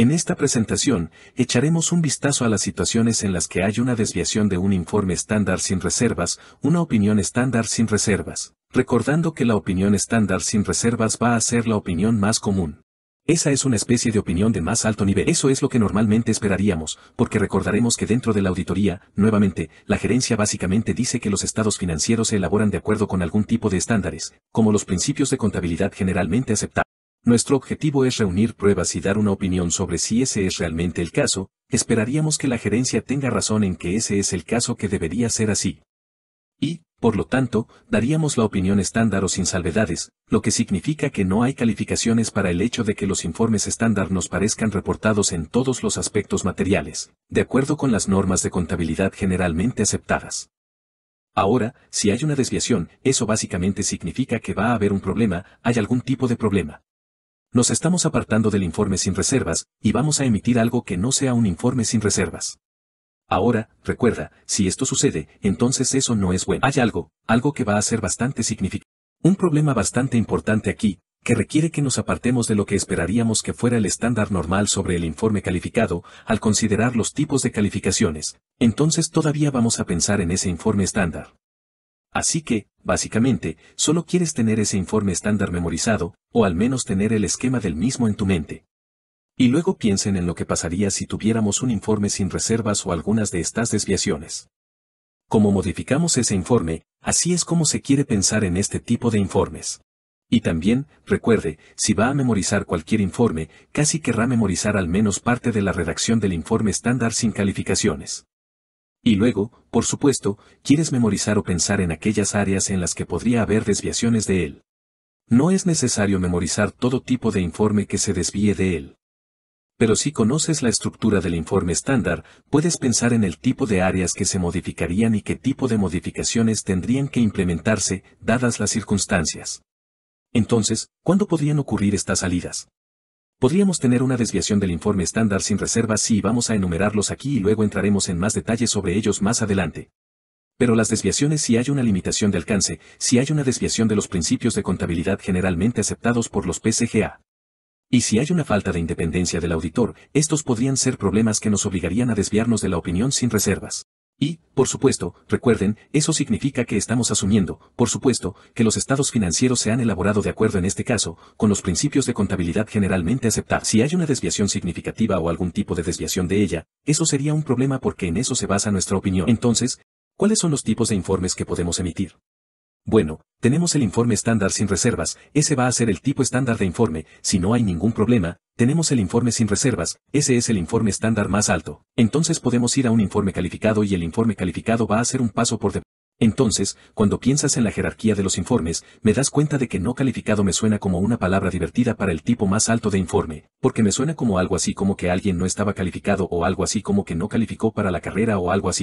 En esta presentación, echaremos un vistazo a las situaciones en las que hay una desviación de un informe estándar sin reservas, una opinión estándar sin reservas, recordando que la opinión estándar sin reservas va a ser la opinión más común. Esa es una especie de opinión de más alto nivel. Eso es lo que normalmente esperaríamos, porque recordaremos que dentro de la auditoría, nuevamente, la gerencia básicamente dice que los estados financieros se elaboran de acuerdo con algún tipo de estándares, como los principios de contabilidad generalmente aceptados. Nuestro objetivo es reunir pruebas y dar una opinión sobre si ese es realmente el caso, esperaríamos que la gerencia tenga razón en que ese es el caso que debería ser así. Y, por lo tanto, daríamos la opinión estándar o sin salvedades, lo que significa que no hay calificaciones para el hecho de que los informes estándar nos parezcan reportados en todos los aspectos materiales, de acuerdo con las normas de contabilidad generalmente aceptadas. Ahora, si hay una desviación, eso básicamente significa que va a haber un problema, hay algún tipo de problema. Nos estamos apartando del informe sin reservas, y vamos a emitir algo que no sea un informe sin reservas. Ahora, recuerda, si esto sucede, entonces eso no es bueno. Hay algo, algo que va a ser bastante significativo. Un problema bastante importante aquí, que requiere que nos apartemos de lo que esperaríamos que fuera el estándar normal sobre el informe calificado, al considerar los tipos de calificaciones, entonces todavía vamos a pensar en ese informe estándar. Así que, Básicamente, solo quieres tener ese informe estándar memorizado, o al menos tener el esquema del mismo en tu mente. Y luego piensen en lo que pasaría si tuviéramos un informe sin reservas o algunas de estas desviaciones. Como modificamos ese informe, así es como se quiere pensar en este tipo de informes. Y también, recuerde, si va a memorizar cualquier informe, casi querrá memorizar al menos parte de la redacción del informe estándar sin calificaciones. Y luego, por supuesto, quieres memorizar o pensar en aquellas áreas en las que podría haber desviaciones de él. No es necesario memorizar todo tipo de informe que se desvíe de él. Pero si conoces la estructura del informe estándar, puedes pensar en el tipo de áreas que se modificarían y qué tipo de modificaciones tendrían que implementarse, dadas las circunstancias. Entonces, ¿cuándo podrían ocurrir estas salidas? Podríamos tener una desviación del informe estándar sin reservas si vamos a enumerarlos aquí y luego entraremos en más detalles sobre ellos más adelante. Pero las desviaciones si hay una limitación de alcance, si hay una desviación de los principios de contabilidad generalmente aceptados por los PCGA. Y si hay una falta de independencia del auditor, estos podrían ser problemas que nos obligarían a desviarnos de la opinión sin reservas. Y, por supuesto, recuerden, eso significa que estamos asumiendo, por supuesto, que los estados financieros se han elaborado de acuerdo en este caso, con los principios de contabilidad generalmente aceptados. Si hay una desviación significativa o algún tipo de desviación de ella, eso sería un problema porque en eso se basa nuestra opinión. Entonces, ¿cuáles son los tipos de informes que podemos emitir? Bueno, tenemos el informe estándar sin reservas, ese va a ser el tipo estándar de informe, si no hay ningún problema, tenemos el informe sin reservas, ese es el informe estándar más alto. Entonces podemos ir a un informe calificado y el informe calificado va a ser un paso por debajo. Entonces, cuando piensas en la jerarquía de los informes, me das cuenta de que no calificado me suena como una palabra divertida para el tipo más alto de informe, porque me suena como algo así como que alguien no estaba calificado o algo así como que no calificó para la carrera o algo así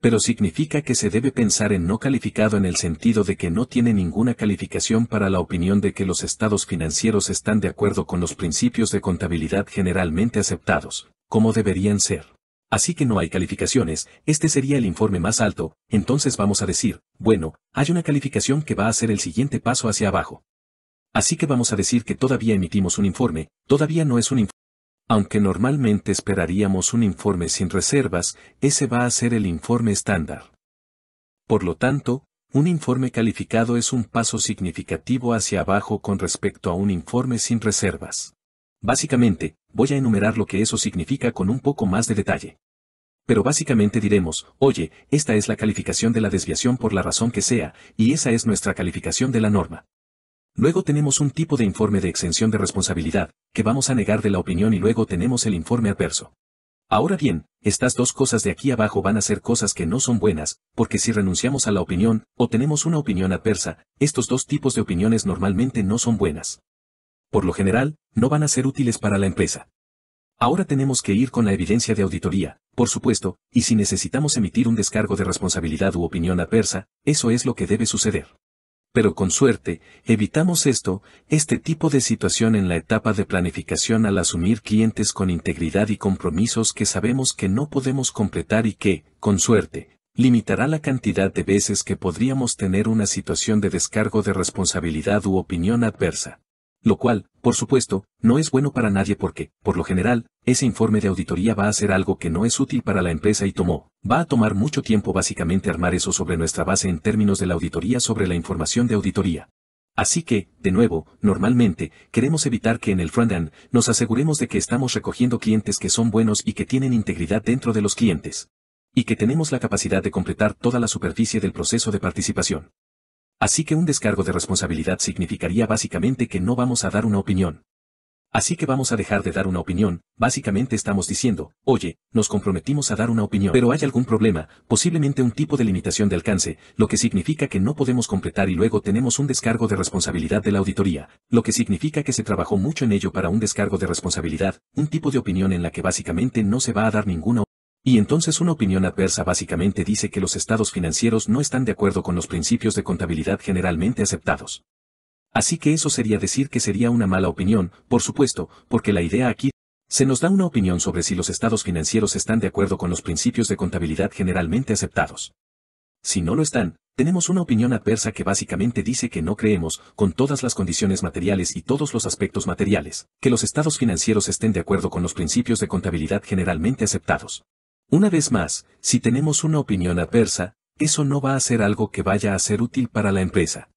pero significa que se debe pensar en no calificado en el sentido de que no tiene ninguna calificación para la opinión de que los estados financieros están de acuerdo con los principios de contabilidad generalmente aceptados, como deberían ser. Así que no hay calificaciones, este sería el informe más alto, entonces vamos a decir, bueno, hay una calificación que va a ser el siguiente paso hacia abajo. Así que vamos a decir que todavía emitimos un informe, todavía no es un informe. Aunque normalmente esperaríamos un informe sin reservas, ese va a ser el informe estándar. Por lo tanto, un informe calificado es un paso significativo hacia abajo con respecto a un informe sin reservas. Básicamente, voy a enumerar lo que eso significa con un poco más de detalle. Pero básicamente diremos, oye, esta es la calificación de la desviación por la razón que sea, y esa es nuestra calificación de la norma. Luego tenemos un tipo de informe de exención de responsabilidad, que vamos a negar de la opinión y luego tenemos el informe adverso. Ahora bien, estas dos cosas de aquí abajo van a ser cosas que no son buenas, porque si renunciamos a la opinión, o tenemos una opinión adversa, estos dos tipos de opiniones normalmente no son buenas. Por lo general, no van a ser útiles para la empresa. Ahora tenemos que ir con la evidencia de auditoría, por supuesto, y si necesitamos emitir un descargo de responsabilidad u opinión adversa, eso es lo que debe suceder pero con suerte, evitamos esto, este tipo de situación en la etapa de planificación al asumir clientes con integridad y compromisos que sabemos que no podemos completar y que, con suerte, limitará la cantidad de veces que podríamos tener una situación de descargo de responsabilidad u opinión adversa lo cual, por supuesto, no es bueno para nadie porque, por lo general, ese informe de auditoría va a ser algo que no es útil para la empresa y tomó, va a tomar mucho tiempo básicamente armar eso sobre nuestra base en términos de la auditoría sobre la información de auditoría. Así que, de nuevo, normalmente, queremos evitar que en el front-end nos aseguremos de que estamos recogiendo clientes que son buenos y que tienen integridad dentro de los clientes. Y que tenemos la capacidad de completar toda la superficie del proceso de participación. Así que un descargo de responsabilidad significaría básicamente que no vamos a dar una opinión. Así que vamos a dejar de dar una opinión, básicamente estamos diciendo, oye, nos comprometimos a dar una opinión. Pero hay algún problema, posiblemente un tipo de limitación de alcance, lo que significa que no podemos completar y luego tenemos un descargo de responsabilidad de la auditoría, lo que significa que se trabajó mucho en ello para un descargo de responsabilidad, un tipo de opinión en la que básicamente no se va a dar ninguna y entonces una opinión adversa básicamente dice que los estados financieros no están de acuerdo con los principios de contabilidad generalmente aceptados. Así que eso sería decir que sería una mala opinión, por supuesto, porque la idea aquí se nos da una opinión sobre si los estados financieros están de acuerdo con los principios de contabilidad generalmente aceptados. Si no lo están, tenemos una opinión adversa que básicamente dice que no creemos, con todas las condiciones materiales y todos los aspectos materiales, que los estados financieros estén de acuerdo con los principios de contabilidad generalmente aceptados. Una vez más, si tenemos una opinión adversa, eso no va a ser algo que vaya a ser útil para la empresa.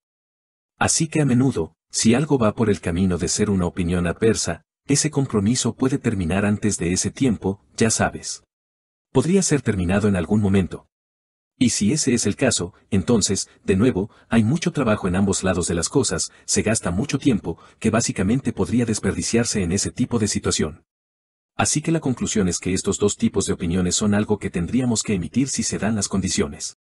Así que a menudo, si algo va por el camino de ser una opinión adversa, ese compromiso puede terminar antes de ese tiempo, ya sabes. Podría ser terminado en algún momento. Y si ese es el caso, entonces, de nuevo, hay mucho trabajo en ambos lados de las cosas, se gasta mucho tiempo, que básicamente podría desperdiciarse en ese tipo de situación. Así que la conclusión es que estos dos tipos de opiniones son algo que tendríamos que emitir si se dan las condiciones.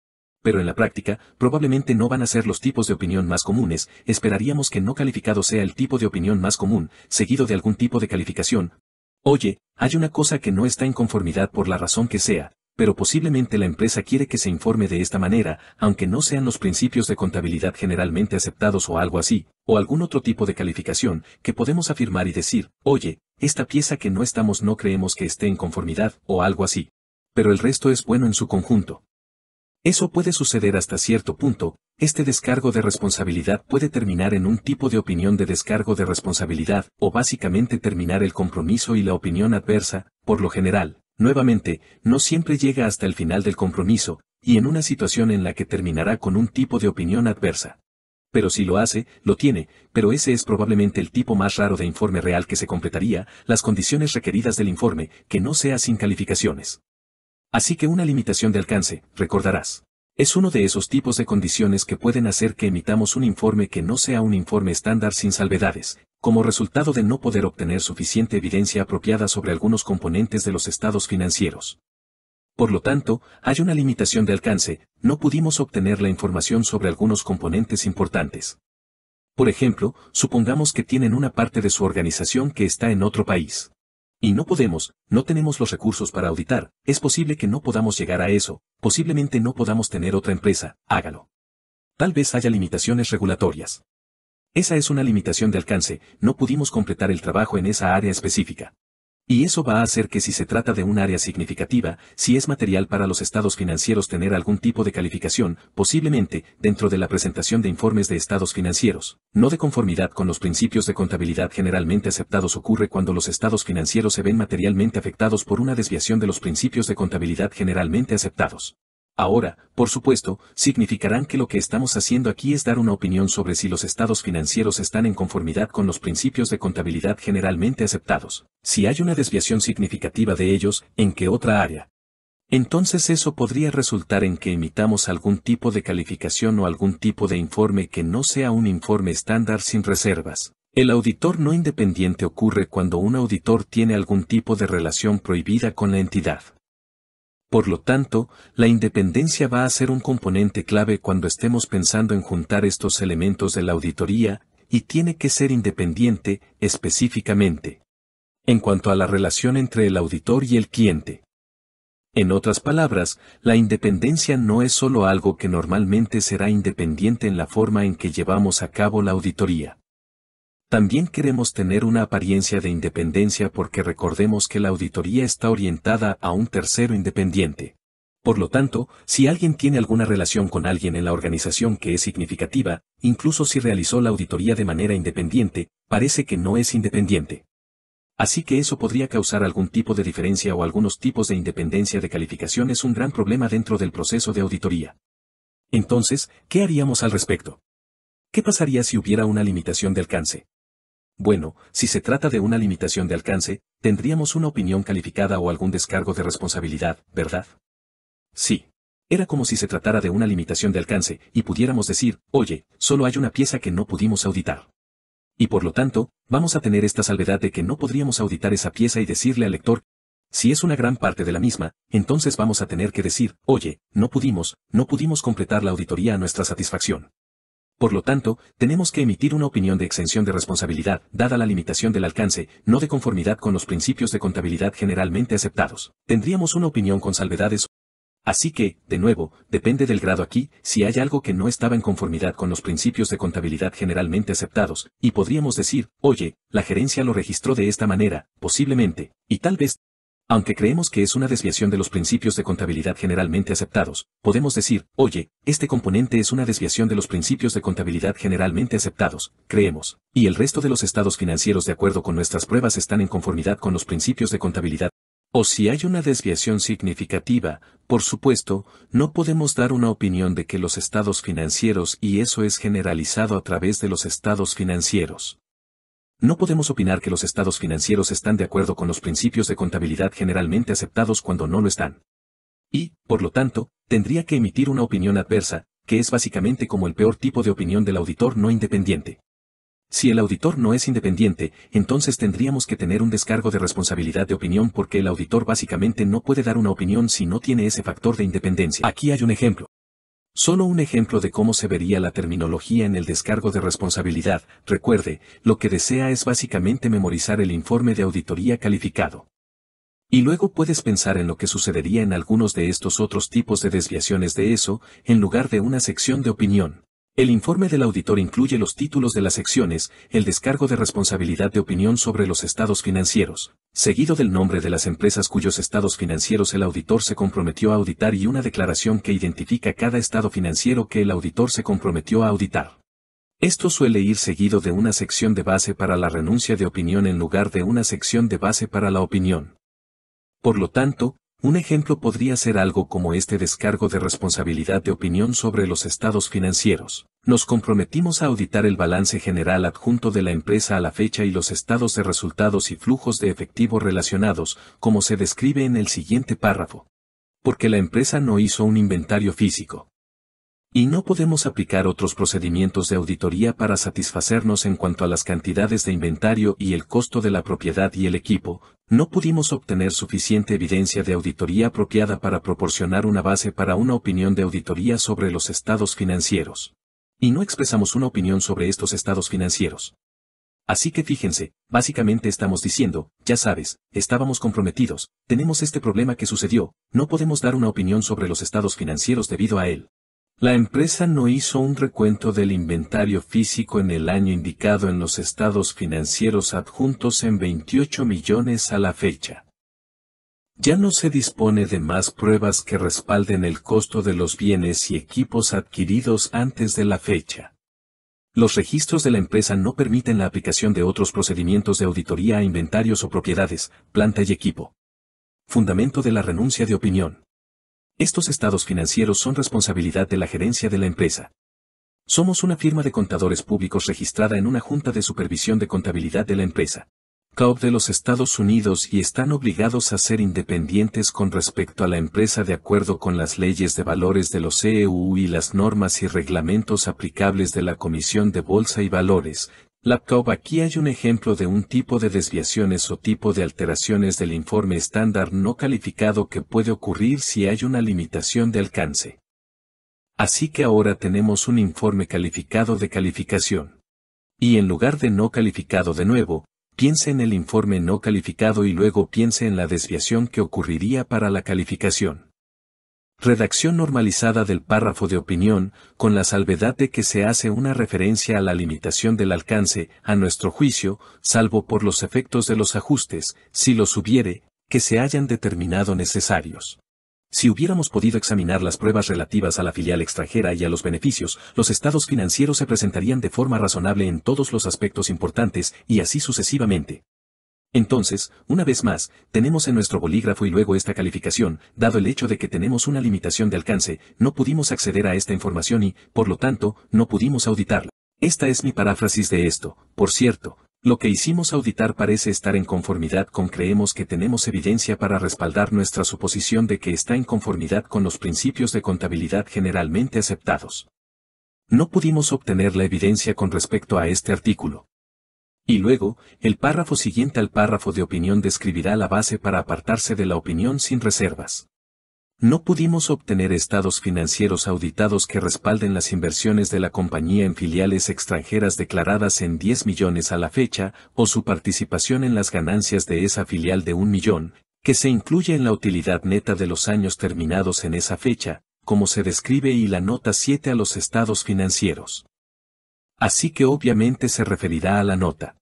Pero en la práctica, probablemente no van a ser los tipos de opinión más comunes, esperaríamos que no calificado sea el tipo de opinión más común, seguido de algún tipo de calificación. Oye, hay una cosa que no está en conformidad por la razón que sea, pero posiblemente la empresa quiere que se informe de esta manera, aunque no sean los principios de contabilidad generalmente aceptados o algo así, o algún otro tipo de calificación, que podemos afirmar y decir, oye, esta pieza que no estamos no creemos que esté en conformidad, o algo así. Pero el resto es bueno en su conjunto. Eso puede suceder hasta cierto punto, este descargo de responsabilidad puede terminar en un tipo de opinión de descargo de responsabilidad, o básicamente terminar el compromiso y la opinión adversa, por lo general, nuevamente, no siempre llega hasta el final del compromiso, y en una situación en la que terminará con un tipo de opinión adversa pero si lo hace, lo tiene, pero ese es probablemente el tipo más raro de informe real que se completaría, las condiciones requeridas del informe, que no sea sin calificaciones. Así que una limitación de alcance, recordarás. Es uno de esos tipos de condiciones que pueden hacer que emitamos un informe que no sea un informe estándar sin salvedades, como resultado de no poder obtener suficiente evidencia apropiada sobre algunos componentes de los estados financieros. Por lo tanto, hay una limitación de alcance, no pudimos obtener la información sobre algunos componentes importantes. Por ejemplo, supongamos que tienen una parte de su organización que está en otro país. Y no podemos, no tenemos los recursos para auditar, es posible que no podamos llegar a eso, posiblemente no podamos tener otra empresa, hágalo. Tal vez haya limitaciones regulatorias. Esa es una limitación de alcance, no pudimos completar el trabajo en esa área específica. Y eso va a hacer que si se trata de un área significativa, si es material para los estados financieros tener algún tipo de calificación, posiblemente, dentro de la presentación de informes de estados financieros. No de conformidad con los principios de contabilidad generalmente aceptados ocurre cuando los estados financieros se ven materialmente afectados por una desviación de los principios de contabilidad generalmente aceptados. Ahora, por supuesto, significarán que lo que estamos haciendo aquí es dar una opinión sobre si los estados financieros están en conformidad con los principios de contabilidad generalmente aceptados, si hay una desviación significativa de ellos, en qué otra área. Entonces eso podría resultar en que imitamos algún tipo de calificación o algún tipo de informe que no sea un informe estándar sin reservas. El auditor no independiente ocurre cuando un auditor tiene algún tipo de relación prohibida con la entidad. Por lo tanto, la independencia va a ser un componente clave cuando estemos pensando en juntar estos elementos de la auditoría, y tiene que ser independiente, específicamente. En cuanto a la relación entre el auditor y el cliente. En otras palabras, la independencia no es solo algo que normalmente será independiente en la forma en que llevamos a cabo la auditoría. También queremos tener una apariencia de independencia porque recordemos que la auditoría está orientada a un tercero independiente. Por lo tanto, si alguien tiene alguna relación con alguien en la organización que es significativa, incluso si realizó la auditoría de manera independiente, parece que no es independiente. Así que eso podría causar algún tipo de diferencia o algunos tipos de independencia de calificación es un gran problema dentro del proceso de auditoría. Entonces, ¿qué haríamos al respecto? ¿Qué pasaría si hubiera una limitación de alcance? Bueno, si se trata de una limitación de alcance, tendríamos una opinión calificada o algún descargo de responsabilidad, ¿verdad? Sí. Era como si se tratara de una limitación de alcance y pudiéramos decir, oye, solo hay una pieza que no pudimos auditar. Y por lo tanto, vamos a tener esta salvedad de que no podríamos auditar esa pieza y decirle al lector, si es una gran parte de la misma, entonces vamos a tener que decir, oye, no pudimos, no pudimos completar la auditoría a nuestra satisfacción. Por lo tanto, tenemos que emitir una opinión de exención de responsabilidad, dada la limitación del alcance, no de conformidad con los principios de contabilidad generalmente aceptados. Tendríamos una opinión con salvedades Así que, de nuevo, depende del grado aquí, si hay algo que no estaba en conformidad con los principios de contabilidad generalmente aceptados, y podríamos decir, oye, la gerencia lo registró de esta manera, posiblemente, y tal vez aunque creemos que es una desviación de los principios de contabilidad generalmente aceptados, podemos decir, oye, este componente es una desviación de los principios de contabilidad generalmente aceptados, creemos, y el resto de los estados financieros de acuerdo con nuestras pruebas están en conformidad con los principios de contabilidad. O si hay una desviación significativa, por supuesto, no podemos dar una opinión de que los estados financieros y eso es generalizado a través de los estados financieros. No podemos opinar que los estados financieros están de acuerdo con los principios de contabilidad generalmente aceptados cuando no lo están. Y, por lo tanto, tendría que emitir una opinión adversa, que es básicamente como el peor tipo de opinión del auditor no independiente. Si el auditor no es independiente, entonces tendríamos que tener un descargo de responsabilidad de opinión porque el auditor básicamente no puede dar una opinión si no tiene ese factor de independencia. Aquí hay un ejemplo. Solo un ejemplo de cómo se vería la terminología en el descargo de responsabilidad. Recuerde, lo que desea es básicamente memorizar el informe de auditoría calificado. Y luego puedes pensar en lo que sucedería en algunos de estos otros tipos de desviaciones de eso, en lugar de una sección de opinión. El informe del auditor incluye los títulos de las secciones, el descargo de responsabilidad de opinión sobre los estados financieros, seguido del nombre de las empresas cuyos estados financieros el auditor se comprometió a auditar y una declaración que identifica cada estado financiero que el auditor se comprometió a auditar. Esto suele ir seguido de una sección de base para la renuncia de opinión en lugar de una sección de base para la opinión. Por lo tanto, un ejemplo podría ser algo como este descargo de responsabilidad de opinión sobre los estados financieros. Nos comprometimos a auditar el balance general adjunto de la empresa a la fecha y los estados de resultados y flujos de efectivo relacionados, como se describe en el siguiente párrafo. Porque la empresa no hizo un inventario físico. Y no podemos aplicar otros procedimientos de auditoría para satisfacernos en cuanto a las cantidades de inventario y el costo de la propiedad y el equipo, no pudimos obtener suficiente evidencia de auditoría apropiada para proporcionar una base para una opinión de auditoría sobre los estados financieros. Y no expresamos una opinión sobre estos estados financieros. Así que fíjense, básicamente estamos diciendo, ya sabes, estábamos comprometidos, tenemos este problema que sucedió, no podemos dar una opinión sobre los estados financieros debido a él. La empresa no hizo un recuento del inventario físico en el año indicado en los estados financieros adjuntos en 28 millones a la fecha. Ya no se dispone de más pruebas que respalden el costo de los bienes y equipos adquiridos antes de la fecha. Los registros de la empresa no permiten la aplicación de otros procedimientos de auditoría a inventarios o propiedades, planta y equipo. Fundamento de la renuncia de opinión. Estos estados financieros son responsabilidad de la gerencia de la empresa. Somos una firma de contadores públicos registrada en una junta de supervisión de contabilidad de la empresa. Coop de los Estados Unidos y están obligados a ser independientes con respecto a la empresa de acuerdo con las leyes de valores de los CEU y las normas y reglamentos aplicables de la Comisión de Bolsa y Valores, Laptop Aquí hay un ejemplo de un tipo de desviaciones o tipo de alteraciones del informe estándar no calificado que puede ocurrir si hay una limitación de alcance. Así que ahora tenemos un informe calificado de calificación. Y en lugar de no calificado de nuevo, piense en el informe no calificado y luego piense en la desviación que ocurriría para la calificación. Redacción normalizada del párrafo de opinión, con la salvedad de que se hace una referencia a la limitación del alcance, a nuestro juicio, salvo por los efectos de los ajustes, si los hubiere, que se hayan determinado necesarios. Si hubiéramos podido examinar las pruebas relativas a la filial extranjera y a los beneficios, los estados financieros se presentarían de forma razonable en todos los aspectos importantes y así sucesivamente. Entonces, una vez más, tenemos en nuestro bolígrafo y luego esta calificación, dado el hecho de que tenemos una limitación de alcance, no pudimos acceder a esta información y, por lo tanto, no pudimos auditarla. Esta es mi paráfrasis de esto, por cierto, lo que hicimos auditar parece estar en conformidad con creemos que tenemos evidencia para respaldar nuestra suposición de que está en conformidad con los principios de contabilidad generalmente aceptados. No pudimos obtener la evidencia con respecto a este artículo. Y luego, el párrafo siguiente al párrafo de opinión describirá la base para apartarse de la opinión sin reservas. No pudimos obtener estados financieros auditados que respalden las inversiones de la compañía en filiales extranjeras declaradas en 10 millones a la fecha, o su participación en las ganancias de esa filial de un millón, que se incluye en la utilidad neta de los años terminados en esa fecha, como se describe y la nota 7 a los estados financieros así que obviamente se referirá a la nota.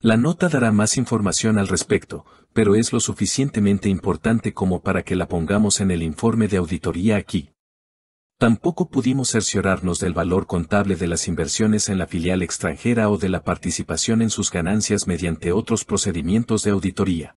La nota dará más información al respecto, pero es lo suficientemente importante como para que la pongamos en el informe de auditoría aquí. Tampoco pudimos cerciorarnos del valor contable de las inversiones en la filial extranjera o de la participación en sus ganancias mediante otros procedimientos de auditoría.